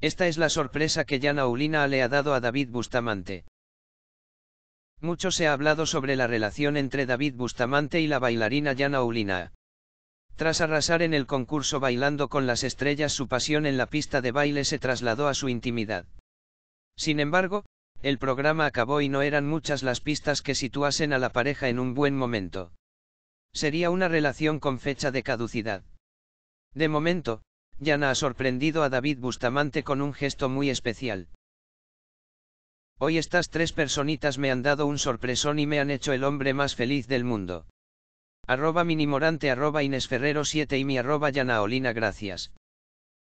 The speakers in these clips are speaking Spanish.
Esta es la sorpresa que Yana Ulina le ha dado a David Bustamante. Mucho se ha hablado sobre la relación entre David Bustamante y la bailarina Yana Ulina. Tras arrasar en el concurso Bailando con las Estrellas su pasión en la pista de baile se trasladó a su intimidad. Sin embargo, el programa acabó y no eran muchas las pistas que situasen a la pareja en un buen momento. Sería una relación con fecha de caducidad. De momento, Yana ha sorprendido a David Bustamante con un gesto muy especial. Hoy estas tres personitas me han dado un sorpresón y me han hecho el hombre más feliz del mundo. Arroba minimorante arroba inesferrero 7 y mi arroba Yanaolina gracias.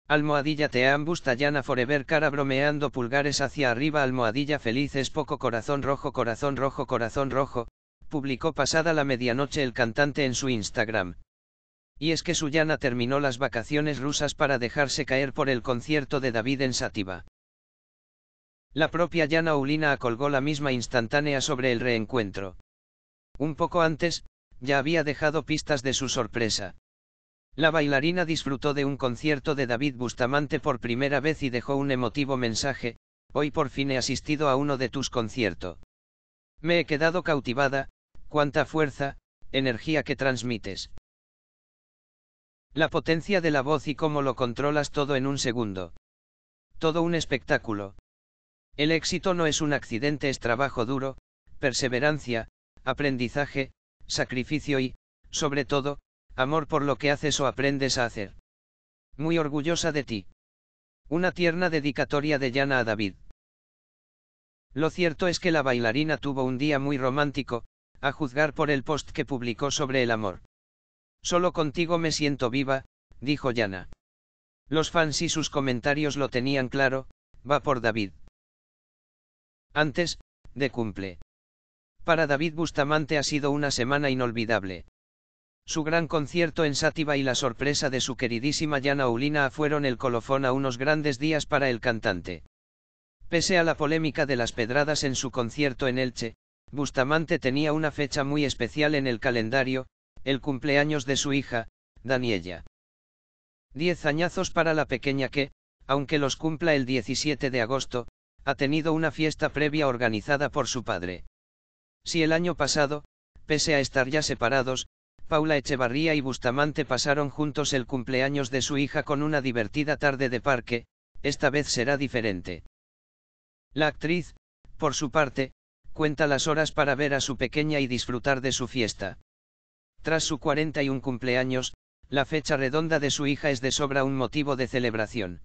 Almohadilla te han busta Yana forever cara bromeando pulgares hacia arriba almohadilla feliz es poco corazón rojo corazón rojo corazón rojo, publicó pasada la medianoche el cantante en su Instagram. Y es que Suyana terminó las vacaciones rusas para dejarse caer por el concierto de David en Sativa. La propia Yana Ulina acolgó la misma instantánea sobre el reencuentro. Un poco antes, ya había dejado pistas de su sorpresa. La bailarina disfrutó de un concierto de David Bustamante por primera vez y dejó un emotivo mensaje, hoy por fin he asistido a uno de tus conciertos. Me he quedado cautivada, cuánta fuerza, energía que transmites. La potencia de la voz y cómo lo controlas todo en un segundo. Todo un espectáculo. El éxito no es un accidente, es trabajo duro, perseverancia, aprendizaje, sacrificio y, sobre todo, amor por lo que haces o aprendes a hacer. Muy orgullosa de ti. Una tierna dedicatoria de Yana a David. Lo cierto es que la bailarina tuvo un día muy romántico, a juzgar por el post que publicó sobre el amor. Solo contigo me siento viva, dijo Yana. Los fans y sus comentarios lo tenían claro, va por David. Antes, de cumple. Para David Bustamante ha sido una semana inolvidable. Su gran concierto en Sátiva y la sorpresa de su queridísima Yana Ulina fueron el colofón a unos grandes días para el cantante. Pese a la polémica de las pedradas en su concierto en Elche, Bustamante tenía una fecha muy especial en el calendario, el cumpleaños de su hija, Daniela. Diez añazos para la pequeña que, aunque los cumpla el 17 de agosto, ha tenido una fiesta previa organizada por su padre. Si el año pasado, pese a estar ya separados, Paula Echevarría y Bustamante pasaron juntos el cumpleaños de su hija con una divertida tarde de parque, esta vez será diferente. La actriz, por su parte, cuenta las horas para ver a su pequeña y disfrutar de su fiesta. Tras su 41 cumpleaños, la fecha redonda de su hija es de sobra un motivo de celebración.